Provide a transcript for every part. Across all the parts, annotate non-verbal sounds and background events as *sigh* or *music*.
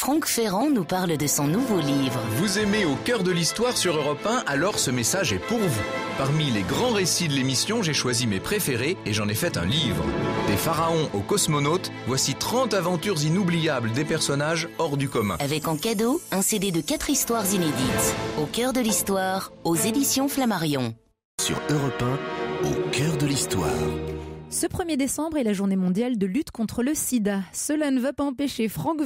Franck Ferrand nous parle de son nouveau livre. Vous aimez au cœur de l'histoire sur Europe 1, alors ce message est pour vous. Parmi les grands récits de l'émission, j'ai choisi mes préférés et j'en ai fait un livre. Des pharaons aux cosmonautes, voici 30 aventures inoubliables des personnages hors du commun. Avec en cadeau un CD de 4 histoires inédites. Au cœur de l'histoire, aux éditions Flammarion. Sur Europe 1, au cœur de l'histoire. Ce 1er décembre est la journée mondiale de lutte contre le sida. Cela ne va pas empêcher Franck,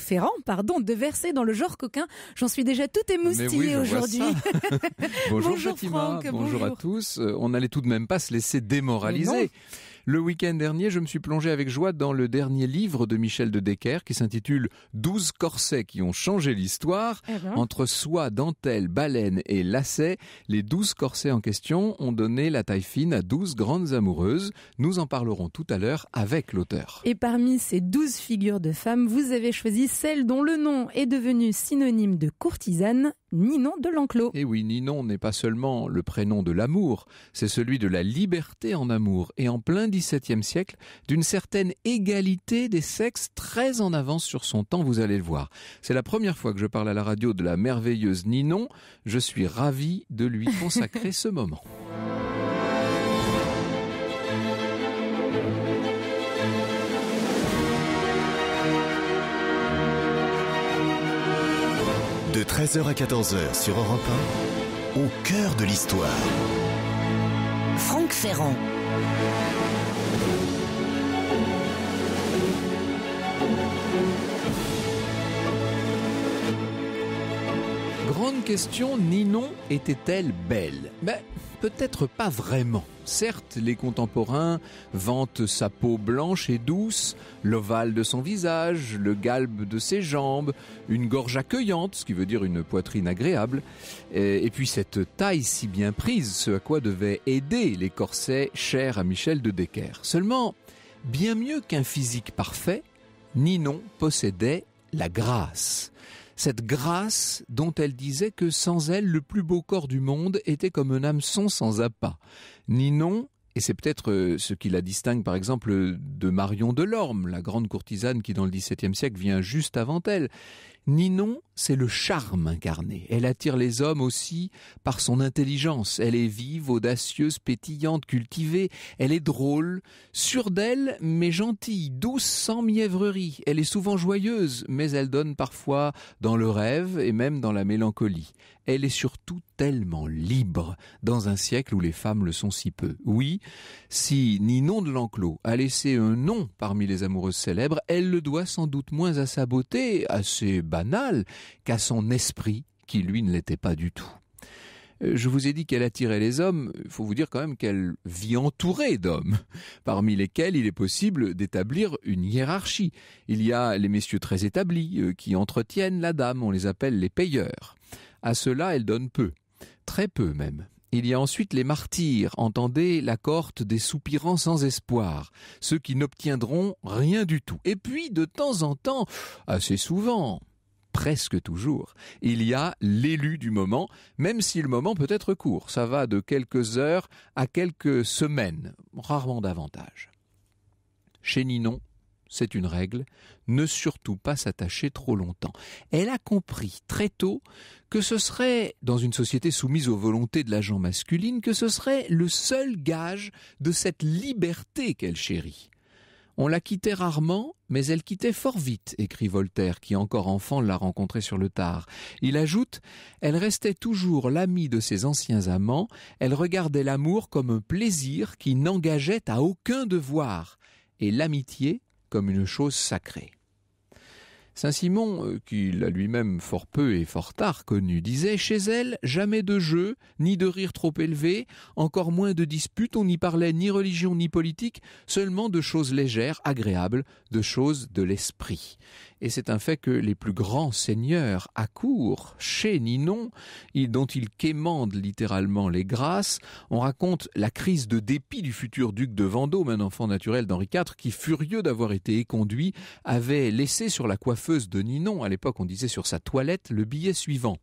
Ferrand pardon, de verser dans le genre coquin. J'en suis déjà tout émoustillée aujourd'hui. *laughs* bonjour, Franck, bonjour, bonjour, à tous. Euh, on n'allait tout de même pas se laisser démoraliser. Le week-end dernier, je me suis plongé avec joie dans le dernier livre de Michel de Decker qui s'intitule 12 corsets qui ont changé l'histoire. Eh ben. Entre soie, dentelle, baleine et lacet, les douze corsets en question ont donné la taille fine à 12 grandes amoureuses. Nous en parlerons tout à l'heure avec l'auteur. Et parmi ces douze figures de femmes, vous avez choisi celle dont le nom est devenu synonyme de courtisane, Ninon de l'Enclos. Et eh oui, Ninon n'est pas seulement le prénom de l'amour, c'est celui de la liberté en amour et en plein XVIIe siècle d'une certaine égalité des sexes très en avance sur son temps, vous allez le voir. C'est la première fois que je parle à la radio de la merveilleuse Ninon. Je suis ravi de lui *laughs* consacrer ce moment. De 13h à 14h sur Europe 1, au cœur de l'histoire. Franck Ferrand. Grande question, Ninon était-elle belle ben, peut-être pas vraiment. Certes, les contemporains vantent sa peau blanche et douce, l'ovale de son visage, le galbe de ses jambes, une gorge accueillante, ce qui veut dire une poitrine agréable, et puis cette taille si bien prise, ce à quoi devaient aider les corsets chers à Michel de Decker. Seulement, bien mieux qu'un physique parfait, Ninon possédait la grâce cette grâce dont elle disait que sans elle, le plus beau corps du monde était comme un hameçon sans appât. Ninon, et c'est peut-être euh, ce qui la distingue par exemple de Marion Delorme, la grande courtisane qui dans le XVIIe siècle vient juste avant elle, Ninon, c'est le charme incarné. Elle attire les hommes aussi par son intelligence. Elle est vive, audacieuse, pétillante, cultivée. Elle est drôle, sûre d'elle, mais gentille, douce, sans mièvrerie. Elle est souvent joyeuse, mais elle donne parfois dans le rêve et même dans la mélancolie. Elle est surtout tellement libre dans un siècle où les femmes le sont si peu. Oui, si Ninon de l'Enclos a laissé un nom parmi les amoureuses célèbres, elle le doit sans doute moins à sa beauté, à ses banal qu'à son esprit, qui lui ne l'était pas du tout. Euh, je vous ai dit qu'elle attirait les hommes, il faut vous dire quand même qu'elle vit entourée d'hommes, *laughs* parmi lesquels il est possible d'établir une hiérarchie. Il y a les messieurs très établis, euh, qui entretiennent la dame, on les appelle les payeurs. À cela, elle donne peu, très peu même. Il y a ensuite les martyrs, entendez la corte des soupirants sans espoir, ceux qui n'obtiendront rien du tout. Et puis, de temps en temps, assez souvent, presque toujours, il y a l'élu du moment, même si le moment peut être court. Ça va de quelques heures à quelques semaines, rarement davantage. Chez Ninon, c'est une règle, ne surtout pas s'attacher trop longtemps. Elle a compris très tôt que ce serait, dans une société soumise aux volontés de l'agent masculine, que ce serait le seul gage de cette liberté qu'elle chérit. On la quittait rarement, mais elle quittait fort vite, écrit Voltaire, qui encore enfant l'a rencontrée sur le tard. Il ajoute Elle restait toujours l'amie de ses anciens amants, elle regardait l'amour comme un plaisir qui n'engageait à aucun devoir, et l'amitié comme une chose sacrée. Saint Simon, euh, qu'il a lui-même fort peu et fort tard connu, disait Chez elle, jamais de jeu, ni de rire trop élevé, encore moins de disputes, on n'y parlait ni religion ni politique, seulement de choses légères, agréables, de choses de l'esprit. Et c'est un fait que les plus grands seigneurs à court, chez Ninon, dont ils quémandent littéralement les grâces. On raconte la crise de dépit du futur duc de Vendôme, un enfant naturel d'Henri IV, qui, furieux d'avoir été éconduit, avait laissé sur la coiffure de Ninon, à l'époque on disait sur sa toilette, le billet suivant.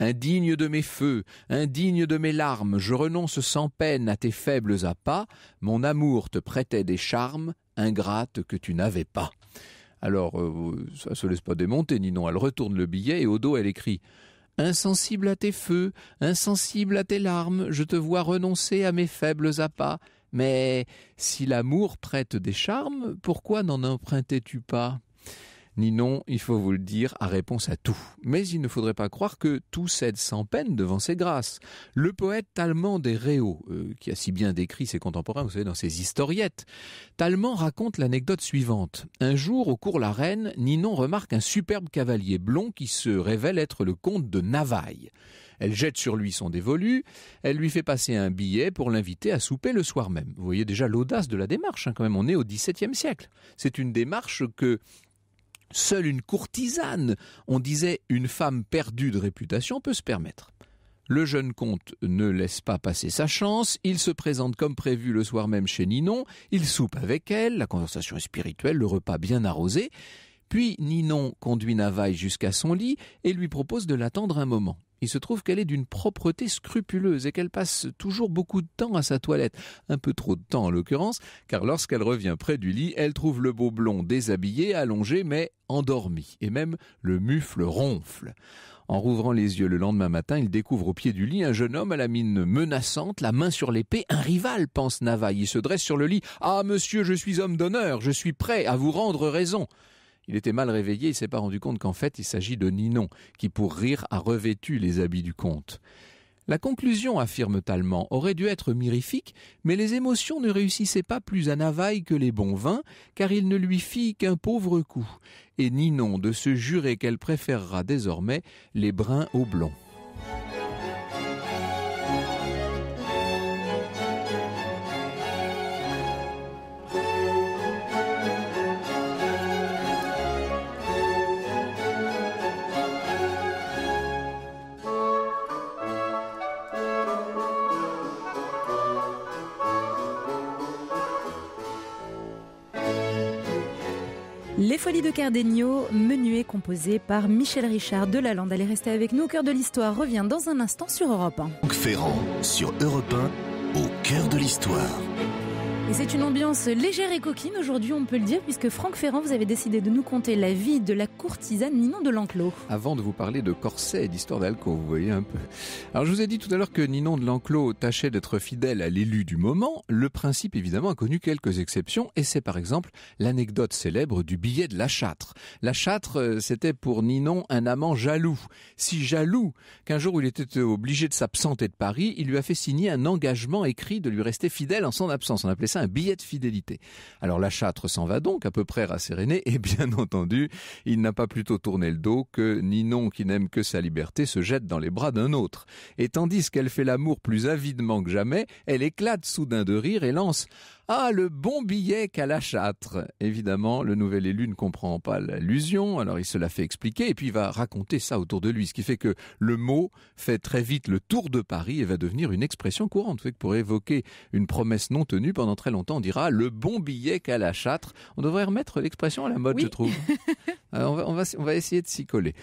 Indigne de mes feux, indigne de mes larmes, je renonce sans peine à tes faibles appas mon amour te prêtait des charmes, ingrates que tu n'avais pas. Alors, ça euh, ça se laisse pas démonter, Ninon, elle retourne le billet et au dos elle écrit Insensible à tes feux, insensible à tes larmes, je te vois renoncer à mes faibles appas mais si l'amour prête des charmes, pourquoi n'en empruntais-tu pas Ninon, il faut vous le dire, a réponse à tout. Mais il ne faudrait pas croire que tout cède sans peine devant ses grâces. Le poète Talmand des Réaux, euh, qui a si bien décrit ses contemporains, vous savez, dans ses historiettes, Talmand raconte l'anecdote suivante. Un jour, au cours la reine, Ninon remarque un superbe cavalier blond qui se révèle être le comte de Navaille. Elle jette sur lui son dévolu, elle lui fait passer un billet pour l'inviter à souper le soir même. Vous voyez déjà l'audace de la démarche, hein, quand même, on est au XVIIe siècle. C'est une démarche que Seule une courtisane, on disait une femme perdue de réputation, peut se permettre. Le jeune comte ne laisse pas passer sa chance, il se présente comme prévu le soir même chez Ninon, il soupe avec elle, la conversation est spirituelle, le repas bien arrosé, puis Ninon conduit Navaille jusqu'à son lit et lui propose de l'attendre un moment. Il se trouve qu'elle est d'une propreté scrupuleuse et qu'elle passe toujours beaucoup de temps à sa toilette. Un peu trop de temps en l'occurrence, car lorsqu'elle revient près du lit, elle trouve le beau blond déshabillé, allongé, mais endormi. Et même le mufle ronfle. En rouvrant les yeux le lendemain matin, il découvre au pied du lit un jeune homme à la mine menaçante, la main sur l'épée. Un rival, pense Navaille. Il se dresse sur le lit. Ah, monsieur, je suis homme d'honneur, je suis prêt à vous rendre raison. Il était mal réveillé, il s'est pas rendu compte qu'en fait il s'agit de Ninon, qui pour rire a revêtu les habits du comte. La conclusion, affirme Talman, aurait dû être mirifique, mais les émotions ne réussissaient pas plus à Navaille que les bons vins, car il ne lui fit qu'un pauvre coup, et Ninon de se jurer qu'elle préférera désormais les bruns aux blonds. Les Folies de Cardenio, menuet composé par Michel Richard de Lalande. Allez rester avec nous, au cœur de l'histoire revient dans un instant sur Europe 1. Ferrand sur Europe 1, au cœur de l'histoire. Et c'est une ambiance légère et coquine aujourd'hui, on peut le dire, puisque Franck Ferrand, vous avez décidé de nous conter la vie de la courtisane Ninon de l'Enclos. Avant de vous parler de corset et d'histoire d'alcool, vous voyez un peu. Alors je vous ai dit tout à l'heure que Ninon de l'Enclos tâchait d'être fidèle à l'élu du moment. Le principe évidemment a connu quelques exceptions, et c'est par exemple l'anecdote célèbre du billet de la Châtre. La Châtre, euh, c'était pour Ninon un amant jaloux. Si jaloux qu'un jour où il était obligé de s'absenter de Paris, il lui a fait signer un engagement écrit de lui rester fidèle en son absence. On appelait ça un billet de fidélité. Alors la châtre s'en va donc, à peu près rassérénée, et bien entendu, il n'a pas plutôt tourné le dos que Ninon, qui n'aime que sa liberté, se jette dans les bras d'un autre. Et tandis qu'elle fait l'amour plus avidement que jamais, elle éclate soudain de rire et lance ah, le bon billet qu'à la châtre Évidemment, le nouvel élu ne comprend pas l'allusion, alors il se la fait expliquer et puis il va raconter ça autour de lui, ce qui fait que le mot fait très vite le tour de Paris et va devenir une expression courante. Fait que pour évoquer une promesse non tenue pendant très longtemps, on dira le bon billet qu'à la châtre. On devrait remettre l'expression à la mode, je trouve. *laughs* Euh, on, va, essayer de s'y coller.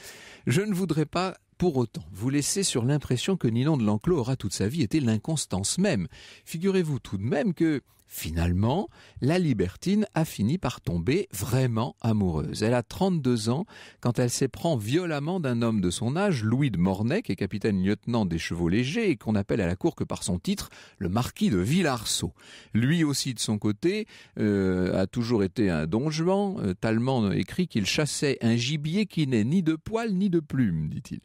Je ne voudrais pas pour autant, vous laisser sur l'impression que Ninon de l'Enclos aura toute sa vie été l'inconstance même. Figurez-vous tout de même que Finalement, la libertine a fini par tomber vraiment amoureuse. Elle a 32 ans quand elle s'éprend violemment d'un homme de son âge, Louis de Mornay, qui est capitaine lieutenant des chevaux légers et qu'on appelle à la cour que par son titre le marquis de Villarceau. Lui aussi, de son côté, euh, a toujours été un donjuan. Euh, tellement écrit qu'il chassait un gibier qui n'est ni de poils ni de plumes, dit-il.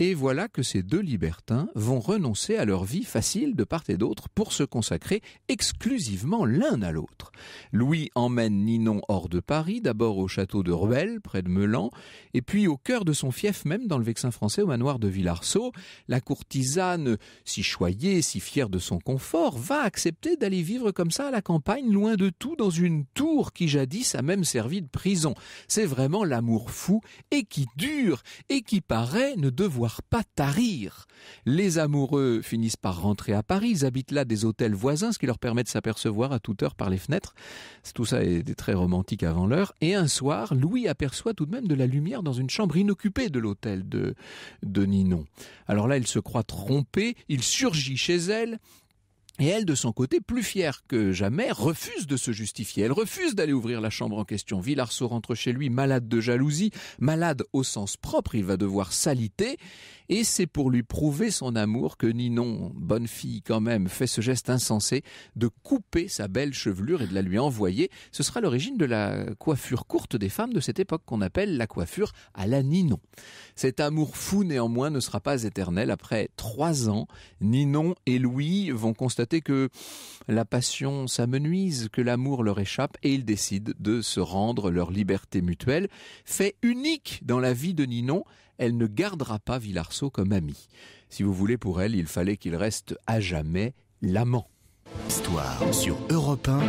Et voilà que ces deux libertins vont renoncer à leur vie facile de part et d'autre pour se consacrer exclusivement l'un à l'autre. Louis emmène Ninon hors de Paris, d'abord au château de Ruel, près de Melan, et puis au cœur de son fief même dans le Vexin français, au manoir de Villarceau. La courtisane, si choyée, si fière de son confort, va accepter d'aller vivre comme ça à la campagne, loin de tout, dans une tour qui jadis a même servi de prison. C'est vraiment l'amour fou et qui dure et qui paraît ne devoir pas tarir. Les amoureux finissent par rentrer à Paris, ils habitent là des hôtels voisins, ce qui leur permet de s'apercevoir à toute heure par les fenêtres. Tout ça est très romantique avant l'heure. Et un soir, Louis aperçoit tout de même de la lumière dans une chambre inoccupée de l'hôtel de, de Ninon. Alors là, il se croit trompé, il surgit chez elle, et elle, de son côté, plus fière que jamais, refuse de se justifier. Elle refuse d'aller ouvrir la chambre en question. Villarceau rentre chez lui malade de jalousie, malade au sens propre, il va devoir s'aliter. Et c'est pour lui prouver son amour que Ninon, bonne fille quand même, fait ce geste insensé de couper sa belle chevelure et de la lui envoyer. Ce sera l'origine de la coiffure courte des femmes de cette époque qu'on appelle la coiffure à la Ninon. Cet amour fou néanmoins ne sera pas éternel. Après trois ans, Ninon et Louis vont constater que la passion s'amenuise, que l'amour leur échappe, et ils décident de se rendre leur liberté mutuelle. Fait unique dans la vie de Ninon, elle ne gardera pas Villarceau comme ami. Si vous voulez, pour elle, il fallait qu'il reste à jamais l'amant. Histoire sur Europe 1,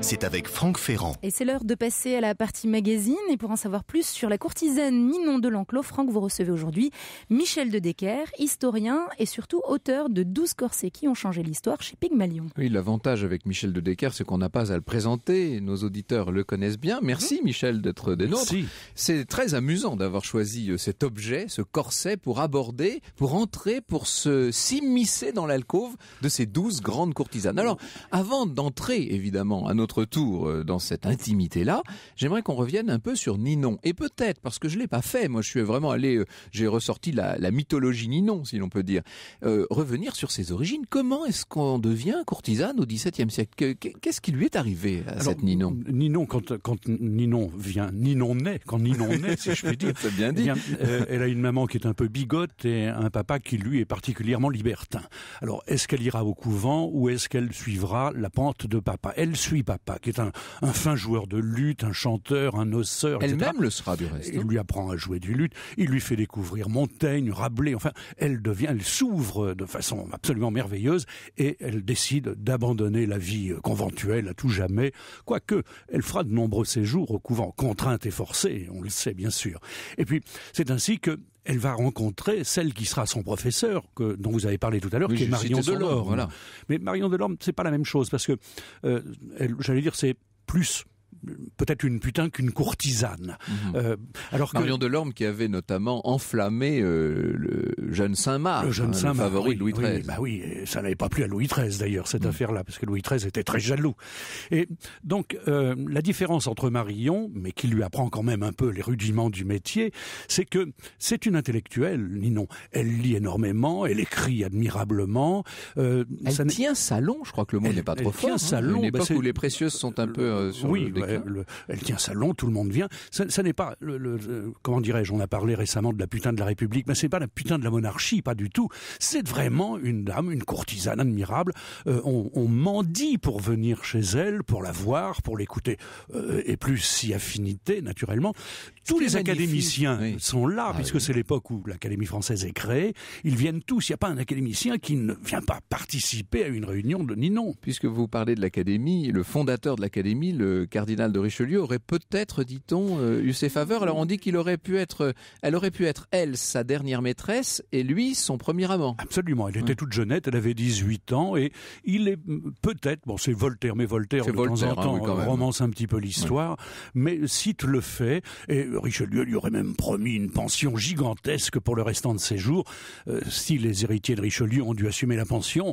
c'est avec Franck Ferrand. Et c'est l'heure de passer à la partie magazine. Et pour en savoir plus sur la courtisane Ninon de l'Enclos, Franck, vous recevez aujourd'hui Michel de Decker, historien et surtout auteur de 12 corsets qui ont changé l'histoire chez Pygmalion. Oui, l'avantage avec Michel de Decker, c'est qu'on n'a pas à le présenter. Nos auditeurs le connaissent bien. Merci mhm. Michel d'être des nôtres. C'est très amusant d'avoir choisi euh, cet objet, ce corset, pour aborder, pour entrer, pour se s'immiscer dans l'alcôve de ces 12 grandes courtisanes. Alors, avant d'entrer, évidemment, à notre tour euh, dans cette intimité-là, j'aimerais qu'on revienne un peu sur Ninon. Et peut-être, parce que je l'ai pas fait, moi je suis vraiment allé, euh, j'ai ressorti la, mythologie Ninon, si l'on peut dire, euh, revenir sur ses origines. Comment est-ce qu'on devient courtisane au XVIIe siècle Qu'est-ce qui lui est arrivé à cette Ninon Ninon, quand, Ninon vient, Ninon naît, quand Ninon naît, si je puis dire. *laughs* C'est bien dit. elle a une maman qui est un peu bigote et un papa qui, lui, est particulièrement libertin. Alors, est-ce qu'elle ira au couvent ou est-ce qu'elle suivra la pente de papa. Elle suit papa, qui est un, fin joueur de lutte, un chanteur, un osseur. Elle-même le sera du reste. Il hein. lui apprend à jouer du lutte, il lui fait découvrir Montaigne, Rabelais, enfin, elle devient, elle s'ouvre de façon absolument merveilleuse et elle décide d'abandonner la vie conventuelle à tout jamais, quoique elle fera de nombreux séjours au couvent, contrainte et forcée, on le sait bien sûr. Et puis, c'est ainsi que elle va rencontrer celle qui sera son professeur, que, dont vous avez parlé tout à l'heure, qui est Marion Delorme. Mais Marion Delorme, c'est pas la même chose parce que, euh, j'allais dire, c'est plus peut-être une putain qu'une courtisane. Mhm. Euh, alors Marion de Delorme qui avait notamment enflammé euh, le jeune Saint-Marc, le jeune hein, saint favori de Louis XIII. Oui, bah oui, ça n'avait pas plu à Louis XIII d'ailleurs cette mhm. affaire-là, parce que Louis XIII était très jaloux. Et donc euh, la différence entre Marion, mais qui lui apprend quand même un peu les rudiments du métier, c'est que c'est une intellectuelle, non, Elle lit énormément, elle écrit admirablement. elle ça tient salon, je crois que le mot n'est pas trop fort. Tient hein. salon, une bah époque où les précieuses sont un peu sur le le elle, tient salon, tout le monde vient. Ça, n'est pas, comment dirais-je, on a parlé récemment de la putain de la République, mais c'est pas la putain de la monarchie, pas du tout. C'est vraiment une dame, une courtisane admirable. Euh, on, mendie pour venir chez elle, pour la voir, pour l'écouter, euh, et plus si affinité, naturellement. Tous les académiciens sont là, ah puisque c'est l'époque où l'Académie française est créée. Ils viennent tous. Il n'y a pas un académicien qui ne vient pas participer à une réunion de Ninon. Puisque vous parlez de l'Académie, le fondateur de l'Académie, le cardinal de Richelieu aurait peut-être, dit-on, euh, eu ses faveurs. Alors on dit qu'il aurait pu être, euh, elle aurait pu être elle sa dernière maîtresse et lui son premier amant. Absolument. Elle était toute jeunette, elle avait 18 ans et il est peut-être, bon c'est Voltaire, mais Voltaire de temps en hein, temps on romance un petit peu l'histoire, mais cite le fait et Richelieu lui aurait même promis une pension gigantesque pour le restant de ses jours. Euh, si les héritiers de Richelieu ont dû assumer la pension,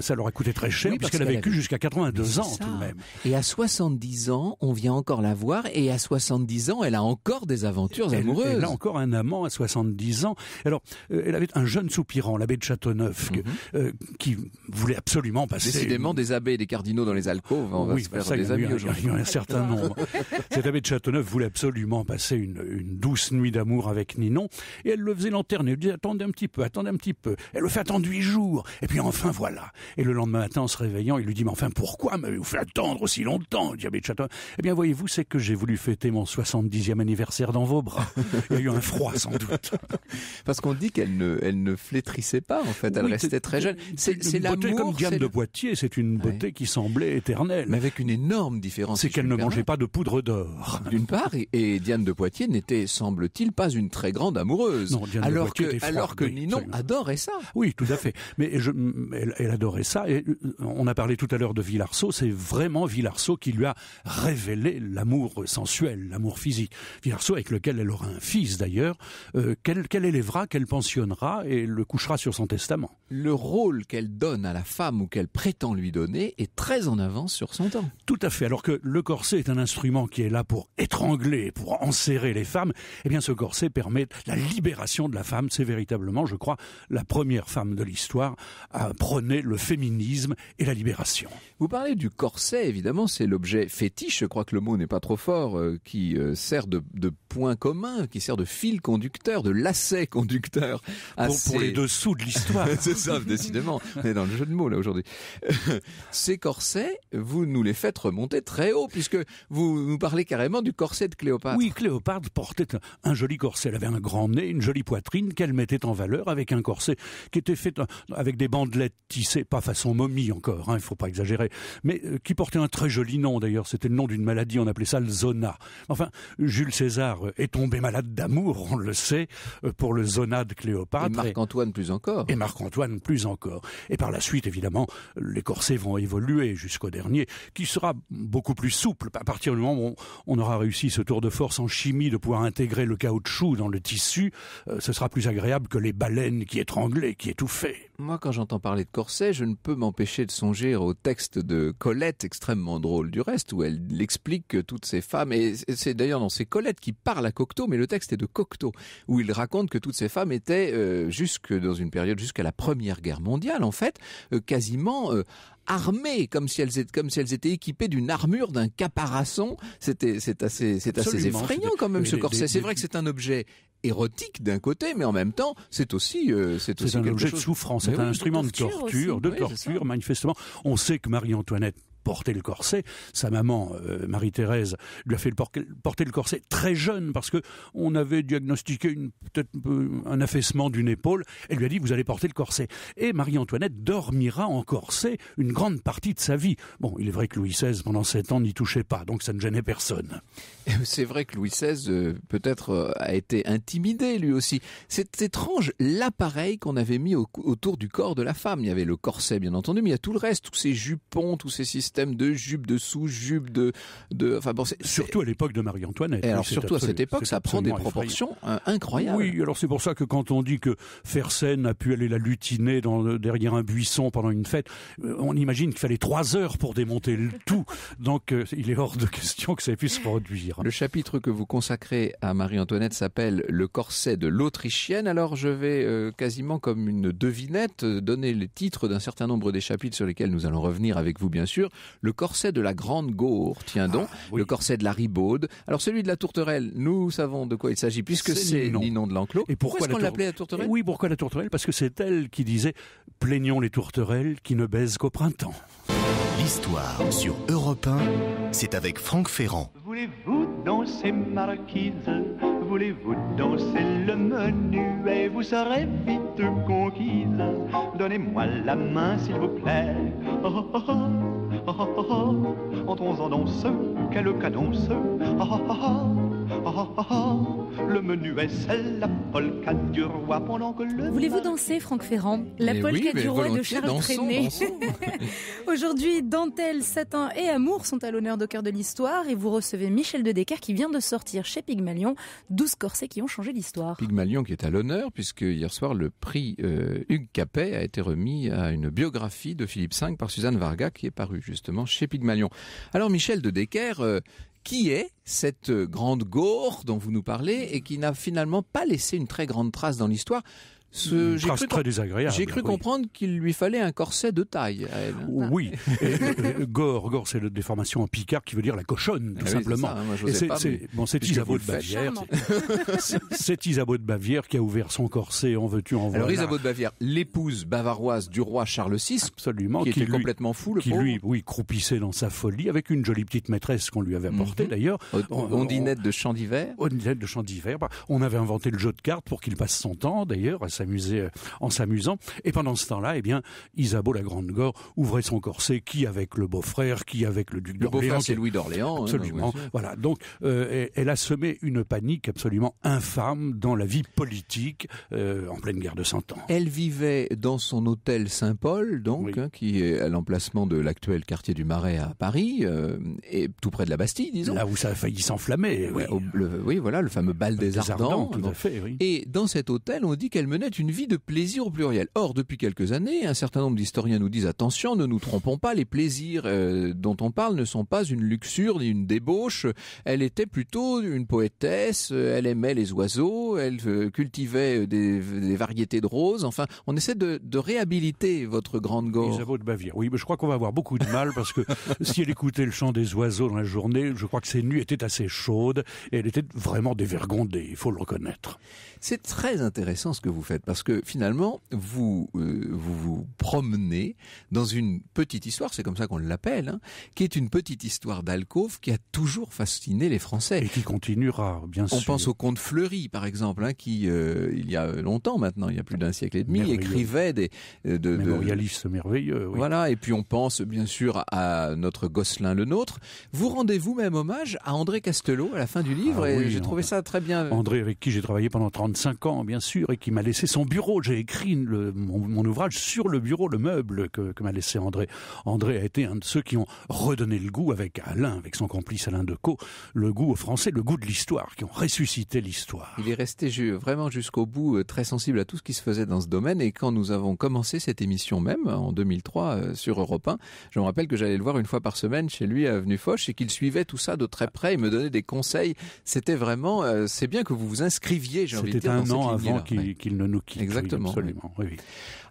ça leur a coûté très cher parce puisqu'elle a vécu jusqu'à 82 ans tout de même. Et à 70 ans, on on vient encore la voir et à 70 ans, elle a encore des aventures amoureuses. Elle a encore un amant à 70 ans. Alors, euh, elle avait un jeune soupirant, l'abbé de Châteauneuf, mhm. euh, qui voulait absolument passer. Décidément, des abbés et des cardinaux dans les alcôves, on se bah faire amis aujourd'hui. Il y en a un certain nombre. *laughs* Cet abbé de Châteauneuf voulait absolument passer une, douce nuit d'amour avec Ninon et elle le faisait lanterner. Elle disait attendez un petit peu, attendez un petit peu. Elle le fait attendre huit jours et puis enfin voilà. Et le lendemain matin, en se réveillant, il lui dit mais enfin pourquoi m'avez-vous fait attendre aussi longtemps, dit de Châteauneuf eh bien, voyez-vous, c'est que j'ai voulu fêter mon 70e anniversaire dans vos bras. Il y a eu un froid, sans doute. *laughs* Parce qu'on dit qu'elle ne, elle ne flétrissait pas, en fait. Elle restait très jeune. C'est la beauté comme Diane de Poitiers. C'est une beauté qui semblait éternelle. Mais avec une énorme différence. C'est qu'elle ne mangeait pas de poudre d'or. *laughs* D'une part, et, Diane de Poitiers n'était, semble-t-il, pas une très grande amoureuse. Non, Diane alors de Poitiers que, était alors que Ninon adorait ça. Oui, tout à fait. Mais je, elle, adorait ça. Et euh, on a parlé tout à l'heure de Villarceau. C'est vraiment Villarceau qui lui a rêvé révéler l'amour sensuel, l'amour physique. Villarceau, avec lequel elle aura un fils d'ailleurs, euh, qu'elle élèvera, qu'elle pensionnera et le couchera sur son testament. Le rôle qu'elle donne à la femme ou qu'elle prétend lui donner est très en avance sur son temps. Tout à fait. Alors que le corset est un instrument qui est là pour étrangler, pour enserrer les femmes, eh bien ce corset permet la libération de la femme. C'est véritablement, je crois, la première femme de l'histoire à prôner le féminisme et la libération. Vous parlez du corset, évidemment, c'est l'objet fétiche crois que le mot n'est pas trop fort, euh, qui euh, sert de, point commun, qui sert de fil conducteur, de lacet conducteur. pour, les dessous de l'histoire. *laughs* c'est ça, décidément. On est dans le jeu de mots là aujourd'hui. *laughs* ces corsets, vous nous les faites remonter très haut, puisque vous nous parlez carrément du corset de Cléopâtre. Oui, Cléopâtre portait un, joli corset. Elle avait un grand nez, une jolie poitrine qu'elle mettait en valeur avec un corset qui était fait euh, avec des bandelettes tissées, pas façon momie encore, hein, il ne faut pas exagérer, mais qui portait un très joli nom d'ailleurs. C'était le nom d'une maladie, on appelait ça le zona. Enfin, Jules César euh, est tombé malade d'amour, on le sait, euh, pour le zona de Cléopâtre. Et Marc-Antoine plus encore. Et Marc-Antoine plus encore. Et par la suite, évidemment, les corsets vont évoluer jusqu'au dernier, qui sera beaucoup plus souple. À partir du moment où on aura réussi ce tour de force en chimie de pouvoir intégrer le caoutchouc dans le tissu, euh, ce sera plus agréable que les baleines qui étranglaient, qui étouffaient. Moi, quand j'entends parler de corsets, je ne peux m'empêcher de songer au texte de Colette, extrêmement drôle du reste, où elle explique que toutes ces femmes, et c'est d'ailleurs dans ses collettes qui parle à Cocteau, mais le texte est de Cocteau, où il raconte que toutes ces femmes étaient, euh, jusque dans une période, jusqu'à la Première Guerre mondiale, en fait, euh, quasiment euh, armées, comme si elles étaient, comme si elles étaient équipées d'une armure, d'un caparaçon. C'était, c'est assez, c'est assez effrayant quand même ce corset. C'est vrai que c'est un objet érotique d'un côté, mais en même temps, c'est aussi, c'est aussi un objet de souffrance, c'est un instrument de torture, de torture manifestement. On sait que Marie-Antoinette porter le corset. Sa maman, euh, Marie-Thérèse, lui a fait porter le corset très jeune parce que on avait diagnostiqué un affaissement d'une épaule. Elle lui a dit vous allez porter le corset. Et Marie-Antoinette dormira en corset une grande partie de sa vie. Bon, il est vrai que Louis XVI pendant sept ans n'y touchait pas, donc ça ne gênait personne. *laughs* C'est vrai que Louis XVI euh, peut-être euh, a été intimidé lui aussi. C'est étrange l'appareil qu'on avait mis autour du corps de la femme. Il y avait le corset bien entendu, mais il y a tout le reste, tous ces jupons, tous ces systèmes système de jupe, de sous-jupe, de, de, enfin bon, surtout à l'époque de Marie-Antoinette. alors surtout à cette époque, ça prend des proportions hein, incroyables. Oui, alors c'est pour ça que quand on dit que Fersen a pu aller la lutiner dans, derrière un buisson pendant une fête, euh, on imagine qu'il fallait trois heures pour démonter le *laughs* tout. Donc euh, il est hors de question que ça ait pu se produire. Le chapitre que vous consacrez à Marie-Antoinette s'appelle Le corset de l'Autrichienne. Alors je vais euh, quasiment comme une devinette donner les titres d'un certain nombre des chapitres sur lesquels nous allons revenir avec vous bien sûr. Le corset de la Grande Gaure, tiens donc, ah, le corset de la Ribaude. Alors celui de la Tourterelle, nous savons de quoi il s'agit puisque c'est le nom de l'enclos. Et pourquoi, on l'appelait la Tourterelle eh Oui, pourquoi la Tourterelle Parce que c'est elle qui disait plaignons les tourterelles qui ne baisent qu'au printemps. L'histoire sur Europe c'est avec Franck Ferrand. Voulez-vous danser Voulez-vous danser le menu Et vous serez vite conquise Donnez-moi la main s'il vous plaît oh, oh, oh entrons en danse, quelle cadence, ah ah ah. ah le menu est la polka du roi pendant que le. Voulez-vous danser, Franck Ferrand La polka du roi de Charles *laughs* Aujourd'hui, dentelle, satin et amour sont à l'honneur de cœur de l'histoire et vous recevez Michel de Decker qui vient de sortir chez Pygmalion 12 corsets qui ont changé l'histoire. Pygmalion qui est à l'honneur puisque hier soir le prix euh, Hugues Capet a été remis à une biographie de Philippe V par Suzanne Varga qui est parue justement chez Pygmalion. Alors Michel de Decker, euh, qui est cette euh, grande gore dont vous nous parlez et qui n'a finalement pas laissé une très grande trace dans l'histoire ce, j'ai cru, très désagréable. J'ai cru comprendre qu'il lui fallait un corset de taille. Oh, oui, ah. gore, gore, c'est la déformation en picard qui veut dire la cochonne, tout ah simplement. C'est bon, c'est Isabeau de Bavière. C'est Isabeau de Bavière qui a ouvert son corset. En veux-tu, en voilà. Alors Isabeau de Bavière, l'épouse bavaroise du roi Charles VI, absolument, qui, était complètement fou, le qui lui, oui, croupissait dans sa folie avec une jolie petite maîtresse qu'on lui avait apportée mhm. d'ailleurs. Ondinette on, Champ de Ondinette de champ d'hiver. Bah, on avait inventé le jeu de cartes pour qu'il passe son temps d'ailleurs s'amuser euh, en s'amusant. Et pendant ce temps-là, eh bien, Isabeau la Grande Gore ouvrait son corset, qui avec le beau-frère, qui avec le duc d'Orléans. c'est Louis d'Orléans. Hein, absolument. voilà. Donc, euh, elle a semé une panique absolument infâme dans la vie politique euh, en pleine guerre de Cent Ans. Elle vivait dans son hôtel Saint-Paul, donc, hein, qui est à l'emplacement de l'actuel quartier du Marais à Paris, et tout près de la Bastille, disons. Là où ça a failli s'enflammer. oui. voilà, le fameux bal des, Ardents. Et dans cet hôtel, on dit qu'elle menait une vie de plaisir au pluriel. Or, depuis quelques années, un certain nombre d'historiens nous disent attention, ne nous trompons pas, les plaisirs euh, dont on parle ne sont pas une luxure ni une débauche. Elle était plutôt une poétesse, euh, elle aimait les oiseaux, elle euh, cultivait des, variétés de roses. Enfin, on essaie de, réhabiliter votre grande gorge. Isabeau de Bavière. Oui, mais je crois qu'on va avoir beaucoup de mal parce que *laughs* si elle écoutait le chant des oiseaux dans la journée, je crois que ses nuits étaient assez chaudes et elle était vraiment dévergondée, il faut le reconnaître. C'est très intéressant ce que vous faites parce que finalement, euh, vous vous, promenez dans une petite histoire, c'est comme ça qu'on l'appelle, hein, qui est une petite histoire d'alcôve qui a toujours fasciné les Français. Et qui continuera, bien sûr. On pense au comte Fleury, par exemple, hein, qui, euh, il y a longtemps maintenant, il y a plus d'un siècle et demi, écrivait des... Euh, de, merveilleux, oui. Voilà, et puis on pense bien sûr à notre Gosselin le nôtre. Vous rendez-vous même hommage à André Castelot à la fin du ah livre, et j'ai trouvé ça très bien. André avec qui j'ai travaillé pendant 35 ans, bien sûr, et qui m'a laissé son bureau. J'ai écrit mon, ouvrage sur le bureau, le meuble que, m'a laissé André. André a été un de ceux qui ont redonné le goût avec Alain, avec son complice Alain Decaux, le goût au Français, le goût de l'histoire, qui ont ressuscité l'histoire. Il est resté vraiment jusqu'au bout euh, très sensible à tout ce qui se faisait dans ce domaine. Et quand nous avons commencé cette émission même, hein, en 2003, euh, sur Europe 1, je me rappelle que j'allais le voir une fois par semaine chez lui à Avenue Foch et qu'il suivait tout ça de très près. et me donnait des conseils. C'était vraiment, euh, c'est bien que vous vous inscriviez, j'ai envie de C'était un an avant qu'il ne nous Exactement.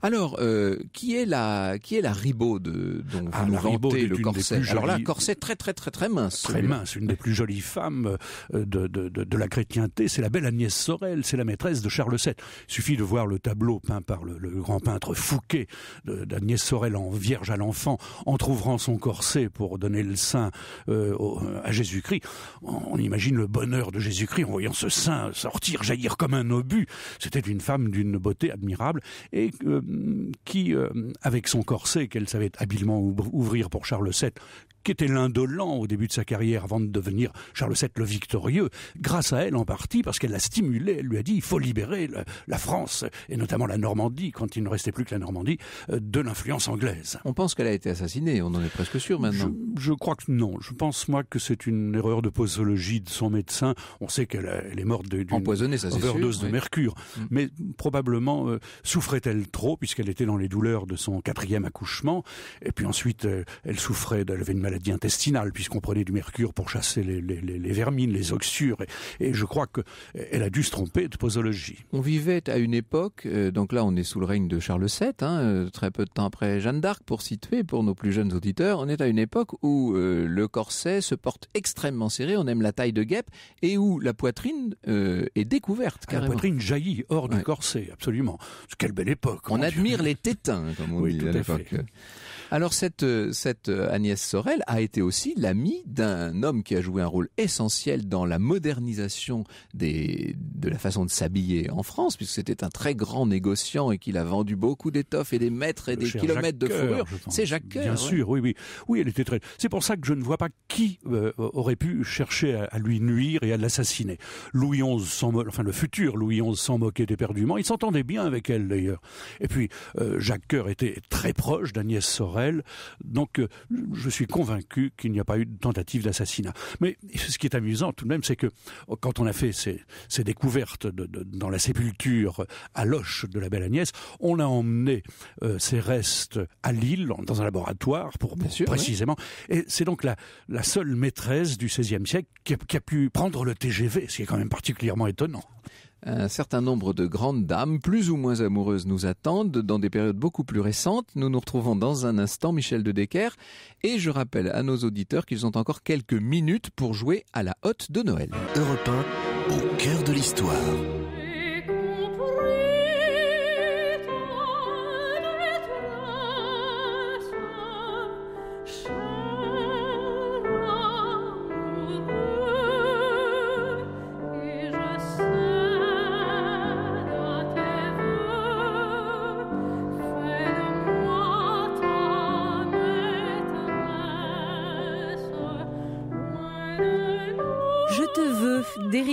Alors, euh, qui est la qui est la Ribaude dont ah, vous le corset Alors là, corset très très très très mince. Très mince, une des plus jolies femmes euh, de, de, de, la chrétienté. C'est la belle Agnès Sorel, c'est la maîtresse de Charles VII. Il suffit de voir le tableau peint par le, grand peintre Fouquet d'Agnès Sorel en Vierge à l'enfant, trouvant son corset pour donner le sein euh, à Jésus-Christ. On, on imagine le bonheur de Jésus-Christ en voyant ce sein sortir, jaillir comme un obus. C'était une femme d'une beauté admirable et euh, qui, euh, avec son corset qu'elle savait habilement ouvrir pour Charles VII, qui était l'indolent au début de sa carrière avant de devenir Charles VII le victorieux, grâce à elle en partie, parce qu'elle l'a stimulé, elle lui a dit il faut libérer la France, et notamment la Normandie, quand il ne restait plus que la Normandie, euh, de l'influence anglaise. On pense qu'elle a été assassinée, on en est presque sûr maintenant. Je, crois que non, je pense moi que c'est une erreur de posologie de son médecin. On sait qu'elle est morte d'une overdose de mercure, mm. mais probablement euh, souffrait-elle trop puisqu'elle était dans les douleurs de son quatrième accouchement. Et puis ensuite, euh, elle souffrait, elle avait une maladie intestinale puisqu'on prenait du mercure pour chasser les, vermines, les oxures. Et, je crois qu'elle a dû se tromper de posologie. On vivait à une époque, euh, donc là on est sous le règne de Charles VII, hein, très peu de temps après Jeanne d'Arc, pour situer pour nos plus jeunes auditeurs, on est à une époque où le corset se porte extrêmement serré, on aime la taille de guêpe et où la poitrine est découverte. Ah, la poitrine jaillit hors du corset absolument. Quelle belle époque. On admire les tétins, comme on oui, dit à l'époque. Alors cette, euh, euh, Agnès Sorel a été aussi l'amie d'un homme qui a joué un rôle essentiel dans la modernisation de la façon de s'habiller en France, puisque c'était un très grand négociant et qu'il a vendu beaucoup d'étoffes et des mètres et des kilomètres de fourrure. C'est Jacques Coeur. Bien sûr, oui, oui. elle était très... C'est pour ça que je ne vois pas qui euh, aurait pu chercher à, lui nuire et à l'assassiner. Louis XI, enfin le futur Louis XI s'en moquait éperdument. Il s'entendait bien avec elle d'ailleurs. Et puis, Jacques Coeur était très proche d'Agnès Sorel donc, euh, je suis convaincu qu'il n'y a pas eu de tentative d'assassinat. Mais ce qui est amusant tout de même, c'est que oh, quand on a fait ces, découvertes dans la sépulture à Loche de la Belle Agnès, on a emmené euh, ces restes à Lille, dans un laboratoire, pour, précisément. Et c'est donc la, seule maîtresse du XVIe siècle qui a pu prendre le TGV, ce qui est quand même particulièrement étonnant. Un certain nombre de grandes dames, plus ou moins amoureuses, nous attendent dans des périodes beaucoup plus récentes. Nous nous retrouvons dans un instant, Michel de Decker, et je rappelle à nos auditeurs qu'ils ont encore quelques minutes pour jouer à la hotte de Noël. Europe au cœur de l'histoire.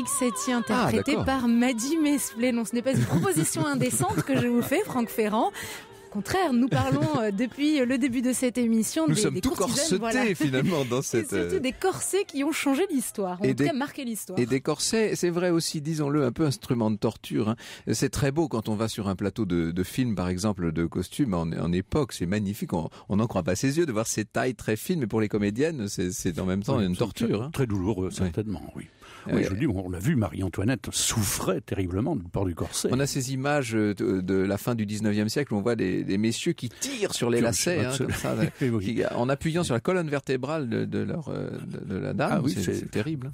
C'est ah, interprété par Maddy Mesplé. Non, ce n'est pas une proposition indécente que je vous fais, Franck Ferrand Au contraire, nous parlons euh, depuis le début de cette émission. Nous des, sommes des corsetés finalement dans *laughs* cette. surtout euh, des corsets qui ont changé l'histoire, ont marqué l'histoire. Et des corsets, c'est vrai aussi, disons-le, un peu instrument de torture. Hein. C'est très beau quand on va sur un plateau de, film, par exemple, de costume. en, époque, c'est magnifique. On n'en croit pas ses yeux de voir ces tailles très fines, mais pour les comédiennes, c'est en même temps une torture. Hein. Très, douloureux, certainement, oui. Euh, oui. Je dis, on l'a vu, Marie-Antoinette souffrait terriblement du port du corset. On a ces images euh, de, la fin du 19e siècle où on voit des, messieurs qui tirent sur les lacets, en appuyant sur la colonne vertébrale de, leur, euh, la dame. Ah oui, c'est terrible.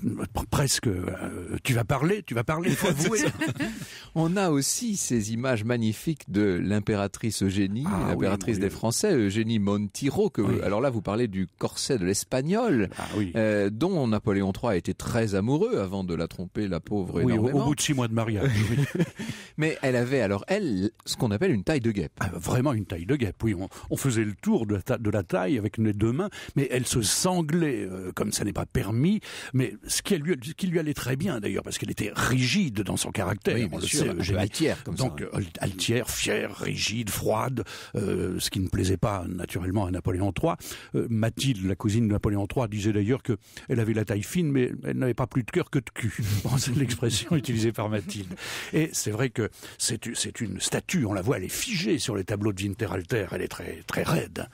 Presque. tu vas parler, tu vas parler, il faut avouer. *laughs* on a aussi ces images magnifiques de l'impératrice Eugénie, ah l'impératrice des Français, Eugénie Montiro, que alors là vous parlez du corset de l'espagnol, ah dont Napoléon III a été très amoureux avant de la tromper, la pauvre oui, énormément. Au, au bout de six mois de mariage. *laughs* Mais elle avait alors elle ce qu'on appelle une taille de guêpe. Ah, vraiment une taille de guêpe. Oui, on, faisait le tour de, la, taille avec les deux mains, mais elle se sanglait euh, comme ça n'est pas permis. Mais ce qui, lui, qui lui allait très bien d'ailleurs, parce qu'elle était rigide dans son caractère. Oui, altière comme ça. Donc hein. euh, altière, fière, rigide, froide, euh, ce qui ne plaisait pas naturellement à Napoléon III. Mathilde, la cousine de Napoléon III, disait d'ailleurs que elle avait la taille fine, mais elle n'avait pas plus de cœur que de cul. c'est *laughs* l'expression utilisée par Mathilde. Et c'est vrai que c'est une statue, on la voit, elle est figée sur les tableaux de Winterhalter, elle est très, très raide.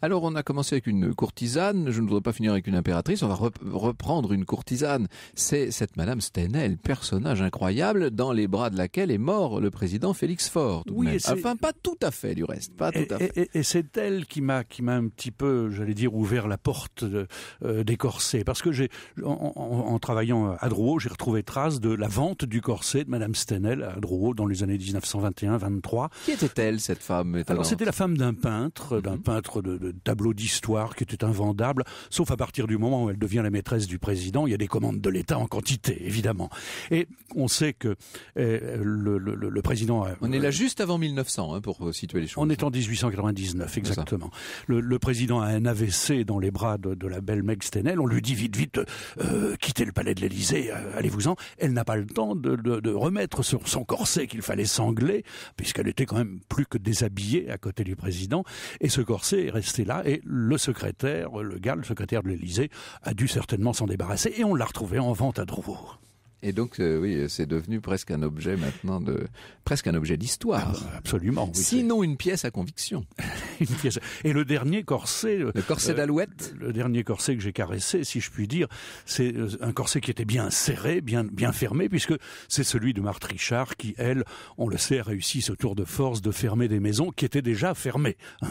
Alors on a commencé avec une courtisane, je ne voudrais pas finir avec une impératrice, on va reprendre une courtisane. C'est cette Madame Stenel, personnage incroyable, dans les bras de laquelle est mort le président Félix Faure. oui, enfin pas tout à fait du reste, pas et, tout à fait. Et, c'est elle qui m'a qui m'a un petit peu, j'allais dire, ouvert la porte euh, euh, des corsets, parce que j'ai en, travaillant à Drouot, j'ai retrouvé trace de la vente du corset de Madame Stenel à Drouot dans les années 1921-23. Qui était-elle cette femme Alors C'était la femme d'un peintre, d'un peintre de tableau d'histoire qui était invendable sauf à partir du moment où elle devient la maîtresse du président, il y a des commandes de l'État en quantité, évidemment. Et on sait que eh, le, président... on est là juste avant 1900, hein, pour euh, situer les choses. On est en 1899, exactement. Le, président a un AVC dans les bras de, la belle Meg Stenel, on lui dit vite, vite, quitter euh, quittez le palais de l'Élysée, euh, allez-vous-en. Elle n'a pas le temps de, remettre son corset qu'il fallait sangler, puisqu'elle était quand même plus que déshabillée à côté du président, et ce corset est resté là. Et le secrétaire, le gars, le secrétaire de l'Élysée, a dû certainement s'en débarrasser. Et on l'a retrouvé en vente à Drouot. Et donc, euh, oui, c'est devenu presque un objet maintenant de, presque un objet d'histoire. Ah, absolument. Oui, Sinon, une pièce à conviction. *laughs* une pièce. Et le dernier corset. Euh, le corset euh, d'alouette. Le dernier corset que j'ai caressé, si je puis dire, c'est un corset qui était bien serré, bien, bien fermé, puisque c'est celui de Marthe Richard qui, elle, on le sait, a réussi ce tour de force de fermer des maisons qui étaient déjà fermées. *laughs*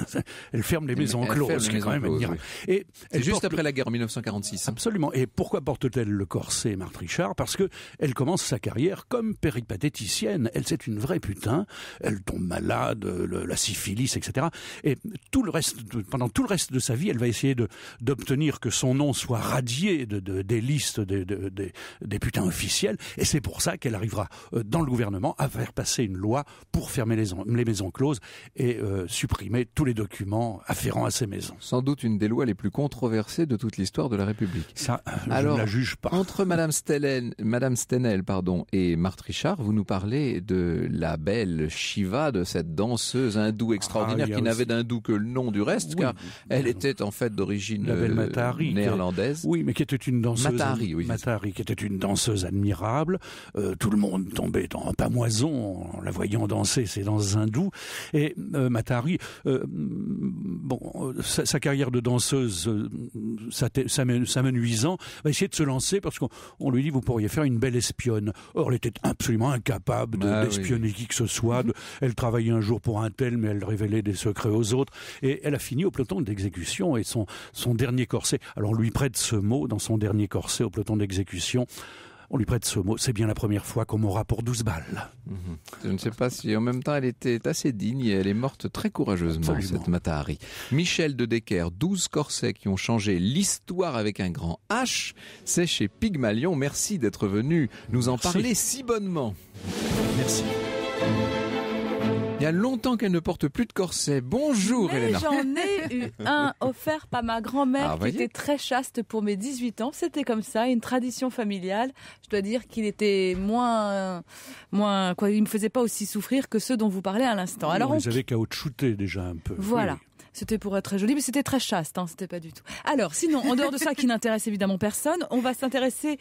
elle ferme les maisons elle closes, qui quand même Et juste après la guerre en 1946. Hein. Absolument. Et pourquoi porte-t-elle le corset, Marthe Richard? Parce que elle commence sa carrière comme péripatéticienne. Elle, c'est une vraie putain. Elle tombe malade, euh, la syphilis, etc. Et tout le reste, pendant tout le reste de sa vie, elle va essayer d'obtenir que son nom soit radié de, des listes des putains officiels. Et c'est pour ça qu'elle arrivera euh, dans le gouvernement à faire passer une loi pour fermer les, maisons closes et euh, supprimer tous les documents afférents à ces maisons. Sans doute une des lois les plus controversées de toute l'histoire de la République. Ça, je ne la juge pas. Entre Madame Stellen, Madame Stenel, pardon, et Marthe Richard, vous nous parlez de la belle Shiva, de cette danseuse hindoue extraordinaire ah, qui n'avait d'hindou que le nom du reste, car elle était en fait d'origine euh, néerlandaise. Oui, mais qui était une danseuse. Matari, oui. qui était une danseuse admirable. Euh, tout le monde tombait en pamoison en la voyant danser ses danses hindoues. Et euh, Matari, mm, bon, sa, carrière de danseuse, s'amenuisant, va essayer de se lancer parce qu'on lui dit vous pourriez faire une belle espionne. Or, elle était absolument incapable ah d'espionner qui que ce soit. elle travaillait un jour pour un tel, mais elle révélait des secrets aux autres. Et elle a fini au peloton d'exécution et son, son dernier corset. Alors, on lui prête ce mot dans son dernier corset au peloton d'exécution. On lui prête ce mot. C'est bien la première fois qu'on m'aura pour 12 balles. Mhm. Je ne sais pas si en même temps elle était assez digne et elle est morte très courageusement, cette Matahari. Michel de Decker, 12 corsets qui ont changé l'histoire avec un grand H. C'est chez Pygmalion. Merci d'être venu nous en parler si bonnement. Merci. Il y a longtemps qu'elle ne porte plus de corset. Bonjour Hélène. J'en ai eu un *laughs* offert par ma grand-mère ah, qui était très chaste pour mes 18 ans. C'était comme ça, une tradition familiale. Je dois dire qu'il était moins moins quoi, il me faisait pas aussi souffrir que ceux dont vous parlez à l'instant. Alors vous on déjà un peu. Voilà. C'était pour être très joli, mais c'était très chaste, hein, c'était pas du tout. Alors, sinon, en dehors de ça, qui n'intéresse évidemment personne, on va s'intéresser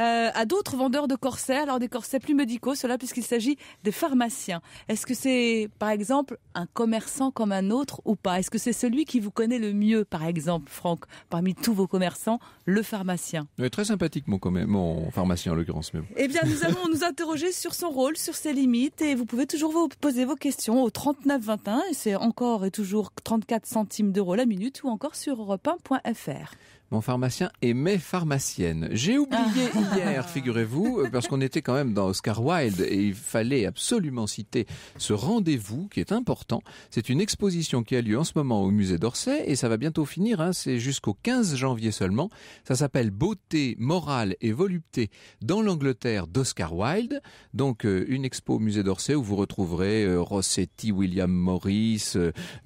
euh, à d'autres vendeurs de corsets, alors des corsets plus médicaux, cela puisqu'il s'agit des pharmaciens. Est-ce que c'est, par exemple, un commerçant comme un autre ou pas Est-ce que c'est celui qui vous connaît le mieux, par exemple, Franck, parmi tous vos commerçants, le pharmacien Très sympathique, mon, mon pharmacien, en l'occurrence. Eh bien, nous allons nous interroger sur son rôle, sur ses limites, et vous pouvez toujours vous poser vos questions au 3921, et c'est encore et toujours 39 4 centimes d'euros la minute ou encore sur europe1.fr mon pharmacien et mes pharmaciennes. J'ai oublié ah. hier, figurez-vous, euh, parce qu'on était quand même dans Oscar Wilde et il fallait absolument citer ce rendez-vous qui est important. C'est une exposition qui a lieu en ce moment au musée d'Orsay et ça va bientôt finir, hein. c'est jusqu'au 15 janvier seulement. Ça s'appelle Beauté, morale et volupté dans l'Angleterre d'Oscar Wilde. Donc euh, une expo au musée d'Orsay où vous retrouverez euh, Rossetti, William Morris,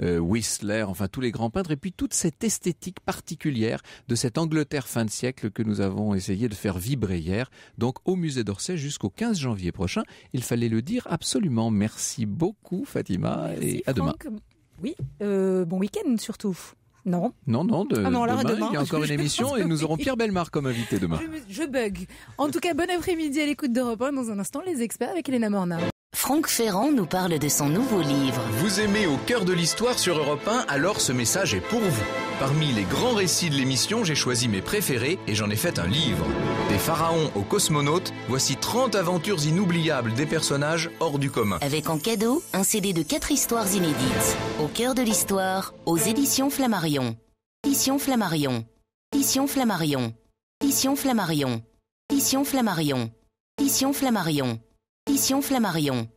Whistler, enfin tous les grands peintres et puis toute cette esthétique particulière de cette Angleterre fin de siècle que nous avons essayé de faire vibrer hier, donc au musée d'Orsay jusqu'au 15 janvier prochain. Il fallait le dire absolument. Merci beaucoup Fatima et à demain. Oui, euh, bon week-end surtout. Non. Non, non, ah demain, il y a encore *laughs* une émission et nous aurons Pierre Belmar comme invité demain. Je, bug. En tout cas, bon après-midi à l'écoute d'Europe 1. Dans un instant, les experts avec Elena Morna. Franck Ferrand nous parle de son nouveau livre. Vous aimez au cœur de l'histoire sur Europe 1, alors ce message est pour vous. Parmi les grands récits de l'émission, j'ai choisi mes préférés et j'en ai fait un livre. Des pharaons aux cosmonautes, voici 30 aventures inoubliables des personnages hors du commun. Avec en cadeau un CD de 4 histoires inédites. Au cœur de l'histoire, aux éditions Flammarion. Éditions Flammarion. Éditions Flammarion. Éditions Flammarion. Éditions Flammarion. Éditions Flammarion. Edition Flammarion.